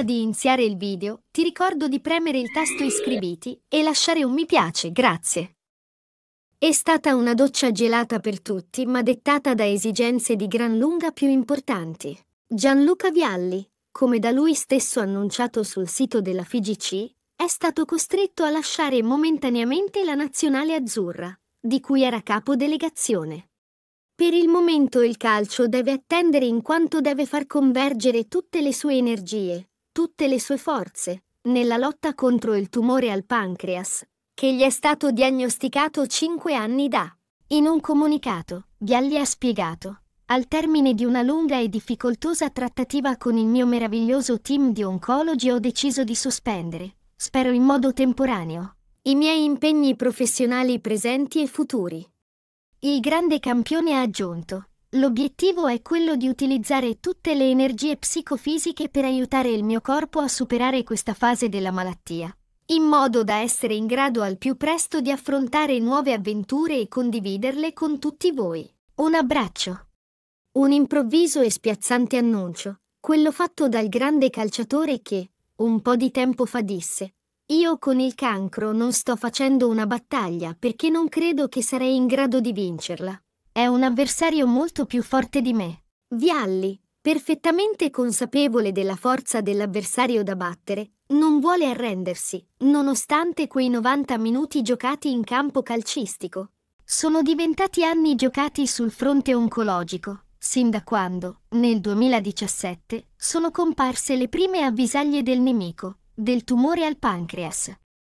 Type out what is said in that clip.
Prima di iniziare il video, ti ricordo di premere il tasto iscriviti e lasciare un mi piace, grazie. È stata una doccia gelata per tutti, ma dettata da esigenze di gran lunga più importanti. Gianluca Vialli, come da lui stesso annunciato sul sito della FIGC, è stato costretto a lasciare momentaneamente la nazionale azzurra, di cui era capo delegazione. Per il momento il calcio deve attendere in quanto deve far convergere tutte le sue energie, tutte le sue forze nella lotta contro il tumore al pancreas, che gli è stato diagnosticato cinque anni da. In un comunicato, Bialli ha spiegato, al termine di una lunga e difficoltosa trattativa con il mio meraviglioso team di oncologi ho deciso di sospendere, spero in modo temporaneo, i miei impegni professionali presenti e futuri. Il grande campione ha aggiunto, L'obiettivo è quello di utilizzare tutte le energie psicofisiche per aiutare il mio corpo a superare questa fase della malattia, in modo da essere in grado al più presto di affrontare nuove avventure e condividerle con tutti voi. Un abbraccio. Un improvviso e spiazzante annuncio, quello fatto dal grande calciatore che, un po' di tempo fa disse, io con il cancro non sto facendo una battaglia perché non credo che sarei in grado di vincerla. È un avversario molto più forte di me. Vialli, perfettamente consapevole della forza dell'avversario da battere, non vuole arrendersi, nonostante quei 90 minuti giocati in campo calcistico. Sono diventati anni giocati sul fronte oncologico, sin da quando, nel 2017, sono comparse le prime avvisaglie del nemico, del tumore al pancreas.